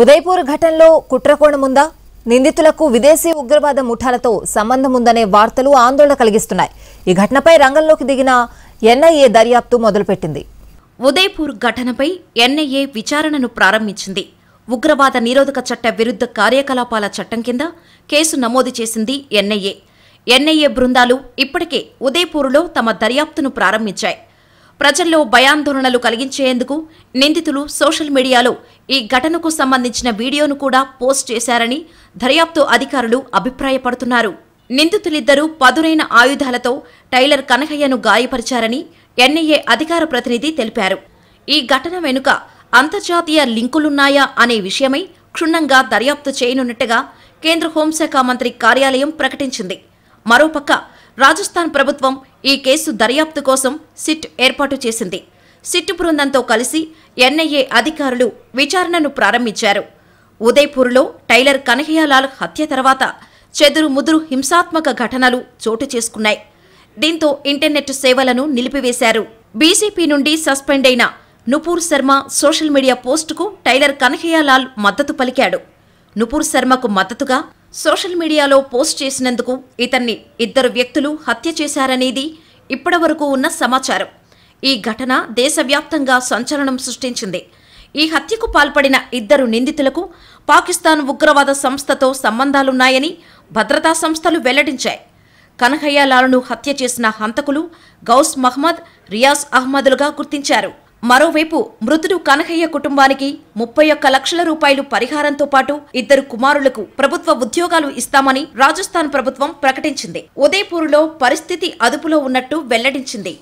ఉదయపూర్ ఘటనలో కుట్రకోణముందా నిందితులకు విదేశీ ఉగ్రవాద ముఠాలతో సంబంధం ఉందనే వార్తలు ఆందోళన కలిగిస్తున్నాయి ఈ ఘటనపై రంగంలోకి దిగిన ఎన్ఐఏ దర్యాప్తు మొదలుపెట్టింది ఉదయపూర్ ఘటనపై ఎన్ఐఏ విచారణను ప్రారంభించింది ఉగ్రవాద నిరోధక చట్ట విరుద్ధ కార్యకలాపాల చట్టం కింద కేసు నమోదు చేసింది ఎన్ఐఏ ఎన్ఐఏ బృందాలు ఇప్పటికే ఉదయపూర్లో తమ దర్యాప్తును ప్రారంభించాయి ప్రజల్లో భయాందోళనలు కలిగించేందుకు నిందితులు సోషల్ మీడియాలో ఈ ఘటనకు సంబంధించిన వీడియోను కూడా పోస్ట్ చేశారని దర్యాప్తు అధికారులు అభిప్రాయపడుతున్నారు నిందితులిద్దరూ పదునైన ఆయుధాలతో టైలర్ కనకయ్యను గాయపరిచారని ఎన్ఐఏ అధికార ప్రతినిధి తెలిపారు ఈ ఘటన వెనుక అంతర్జాతీయ లింకులున్నాయా అనే విషయమై క్షుణ్ణంగా దర్యాప్తు చేయనున్నట్టుగా కేంద్ర హోంశాఖ మంత్రి కార్యాలయం ప్రకటించింది మరోపక్క రాజస్థాన్ ప్రభుత్వం ఈ కేసు దర్యాప్తు కోసం సిట్ ఏర్పాటు చేసింది సిట్ బృందంతో కలిసి ఎన్ఐఏ అధికారులు విచారణను ప్రారంభించారు ఉదయ్పూర్లో టైలర్ కనహయ్యలాల్ హత్య తర్వాత చెదురు ముదురు హింసాత్మక ఘటనలు చోటు చేసుకున్నాయి దీంతో ఇంటర్నెట్ సేవలను నిలిపివేశారు బీజేపీ నుండి సస్పెండ్ అయిన నుపూర్ శర్మ సోషల్ మీడియా పోస్టుకు టైలర్ కనహయ్యలాల్ మద్దతు పలికాడు నుపూర్ శర్మకు మద్దతుగా సోషల్ మీడియాలో పోస్ట్ చేసినందుకు ఇతన్ని ఇద్దరు వ్యక్తులు హత్య చేశారనేది ఇప్పటివరకు ఉన్న సమాచారం ఈ ఘటన దేశవ్యాప్తంగా సంచలనం సృష్టించింది ఈ హత్యకు పాల్పడిన ఇద్దరు నిందితులకు పాకిస్తాన్ ఉగ్రవాద సంస్థతో సంబంధాలున్నాయని భద్రతా సంస్థలు వెల్లడించాయి కనహయ్యాలాలను హత్య చేసిన హంతకులు గౌస్ మహ్మద్ రియాజ్ అహ్మద్లుగా గుర్తించారు మరోవైపు మృతుడు కనహయ్య కుటుంబానికి ముప్పై ఒక్క లక్షల రూపాయలు పరిహారంతో పాటు ఇద్దరు కుమారులకు ప్రభుత్వ ఉద్యోగాలు ఇస్తామని రాజస్థాన్ ప్రభుత్వం ప్రకటించింది ఉదయపూర్లో పరిస్థితి అదుపులో ఉన్నట్టు వెల్లడించింది